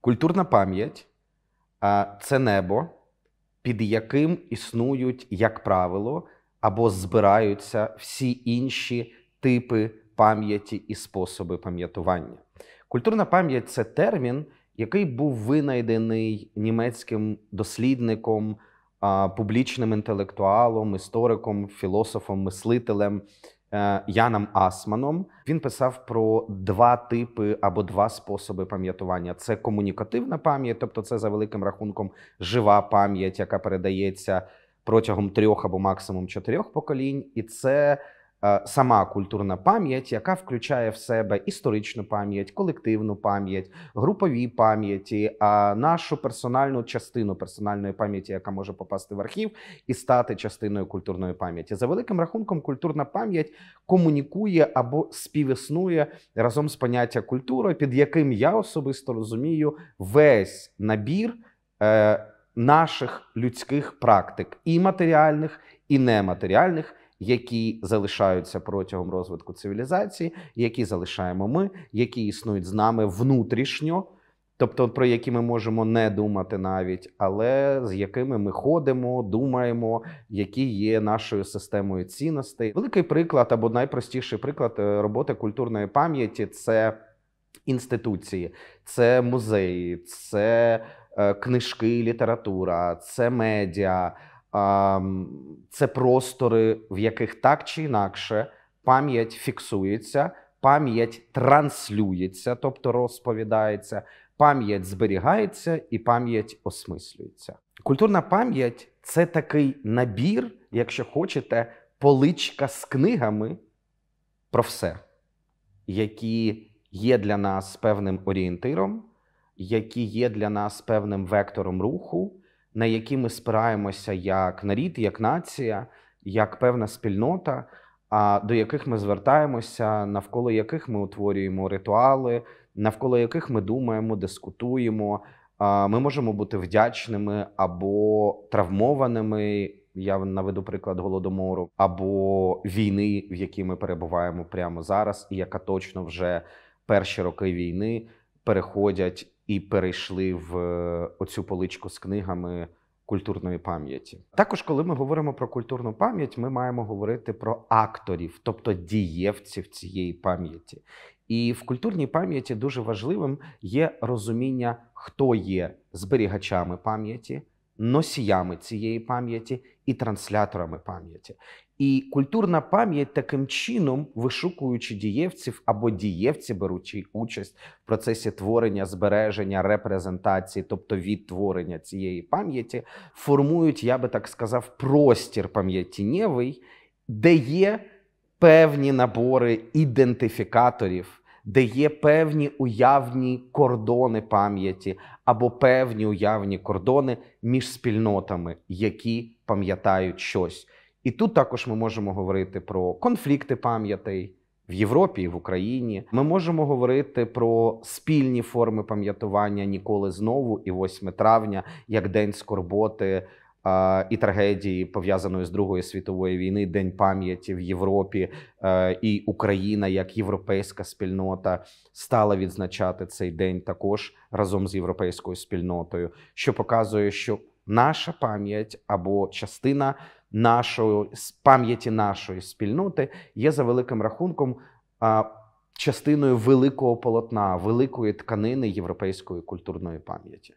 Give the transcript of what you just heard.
Культурна пам'ять це небо, під яким існують, як правило, або збираються всі інші типи пам'яті і способи пам'ятування. Культурна пам'ять це термін, який був винайдений німецьким дослідником, публічним інтелектуалом, істориком, філософом, мислителем Е, Яном Асманом. Він писав про два типи або два способи пам'ятування: це комунікативна пам'ять, тобто це за великим рахунком жива пам'ять, яка передається протягом трьох або максимум чотирьох поколінь, і це. Е, сама культурна пам'ять, яка включає в себе історичну пам'ять, колективну пам'ять, групові пам'яті, а е, нашу персональну частину персональної пам'яті, яка може попасти в архів, і стати частиною культурної пам'яті. За великим рахунком, культурна пам'ять комунікує або співіснує разом з поняття культури, під яким я особисто розумію весь набір. Е, наших людських практик і матеріальних, і нематеріальних, які залишаються протягом розвитку цивілізації, які залишаємо ми, які існують з нами внутрішньо, тобто про які ми можемо не думати навіть, але з якими ми ходимо, думаємо, які є нашою системою цінностей. Великий приклад або найпростіший приклад е, роботи культурної пам'яті це інституції, це музеї, це е, книжки, література, це медіа. Це простори, в яких так чи інакше пам'ять фіксується, пам'ять транслюється, тобто розповідається, пам'ять зберігається і пам'ять осмислюється. Культурна пам'ять це такий набір, якщо хочете, поличка з книгами про все, які є для нас певним орієнтиром, які є для нас певним вектором руху на які ми спираємося як нарід, як нація, як певна спільнота, а до яких ми звертаємося, навколо яких ми утворюємо ритуали, навколо яких ми думаємо, дискутуємо. Ми можемо бути вдячними або травмованими. Я наведу приклад голодомору, або війни, в якій ми перебуваємо прямо зараз, і яка точно вже перші роки війни переходять і перейшли в е, оцю поличку з книгами культурної пам'яті. Також, коли ми говоримо про культурну пам'ять, ми маємо говорити про акторів, тобто дієвців цієї пам'яті. І в культурній пам'яті дуже важливим є розуміння, хто є зберігачами пам'яті носіями цієї пам'яті і трансляторами пам'яті. І культурна пам'ять таким чином, вишукуючи дієвців або дієвці, беручи участь в процесі творення, збереження, репрезентації, тобто відтворення цієї пам'яті, формують, я би так сказав, простір пам'ятінєвий, де є певні набори ідентифікаторів де є певні уявні кордони пам'яті або певні уявні кордони між спільнотами, які пам'ятають щось. І тут також ми можемо говорити про конфлікти пам'ятей в Європі і в Україні. Ми можемо говорити про спільні форми пам'ятування ніколи знову і 8 травня, як день скорботи і трагедії пов'язаної з Другої світової війни, День пам'яті в Європі е, і Україна як європейська спільнота стала відзначати цей день також разом з європейською спільнотою, що показує, що наша пам'ять або частина нашої пам'яті нашої спільноти є за великим рахунком. Частиною великого полотна, великої тканини європейської культурної пам'яті.